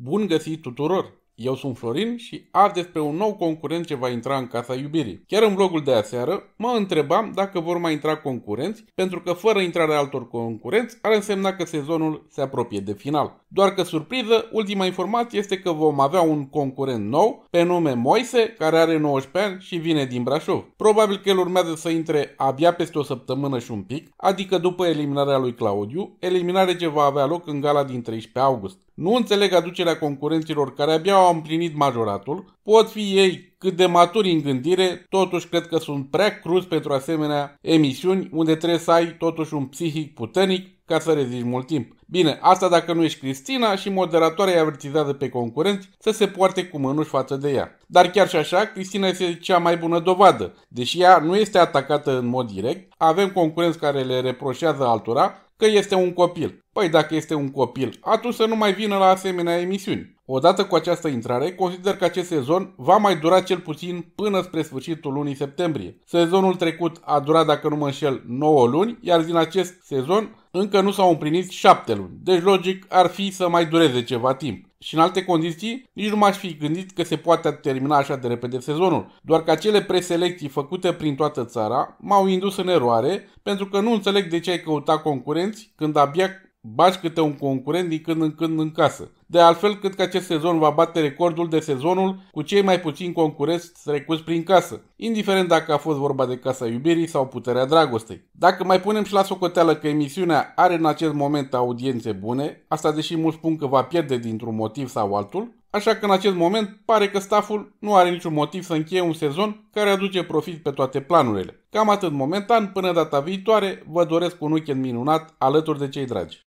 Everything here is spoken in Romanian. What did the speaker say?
Bun găsit tuturor! Eu sunt Florin și azi despre un nou concurent ce va intra în casa iubirii. Chiar în vlogul de aseară mă întrebam dacă vor mai intra concurenți, pentru că fără intrarea altor concurenți ar însemna că sezonul se apropie de final. Doar că surpriză, ultima informație este că vom avea un concurent nou, pe nume Moise, care are 19 ani și vine din Brașov. Probabil că el urmează să intre abia peste o săptămână și un pic, adică după eliminarea lui Claudiu, eliminare ce va avea loc în gala din 13 august. Nu înțeleg aducerea concurenților care abia au împlinit majoratul, pot fi ei cât de maturi în gândire, totuși cred că sunt prea cruzi pentru asemenea emisiuni unde trebuie să ai totuși un psihic puternic ca să rezici mult timp. Bine, asta dacă nu ești Cristina și moderatoarea avertizează pe concurenți să se poarte cu mânuși față de ea. Dar chiar și așa, Cristina este cea mai bună dovadă. Deși ea nu este atacată în mod direct, avem concurenți care le reproșează altora că este un copil. Păi dacă este un copil, atunci să nu mai vină la asemenea emisiuni. Odată cu această intrare, consider că acest sezon va mai dura cel puțin până spre sfârșitul lunii septembrie. Sezonul trecut a durat, dacă nu mă înșel, 9 luni, iar din acest sezon încă nu s-au împlinit 7 luni luni. Deci logic ar fi să mai dureze ceva timp. Și în alte condiții, nici nu m-aș fi gândit că se poate termina așa de repede sezonul. Doar că acele preselecții făcute prin toată țara m-au indus în eroare pentru că nu înțeleg de ce ai căuta concurenți când abia bagi câte un concurent din când în când în casă. De altfel, cât că acest sezon va bate recordul de sezonul cu cei mai puțini concurenți trecuți prin casă, indiferent dacă a fost vorba de Casa Iubirii sau Puterea Dragostei. Dacă mai punem și la socoteală că emisiunea are în acest moment audiențe bune, asta deși mulți spun că va pierde dintr-un motiv sau altul, Așa că în acest moment pare că staful nu are niciun motiv să încheie un sezon care aduce profit pe toate planurile. Cam atât momentan, până data viitoare, vă doresc un weekend minunat alături de cei dragi.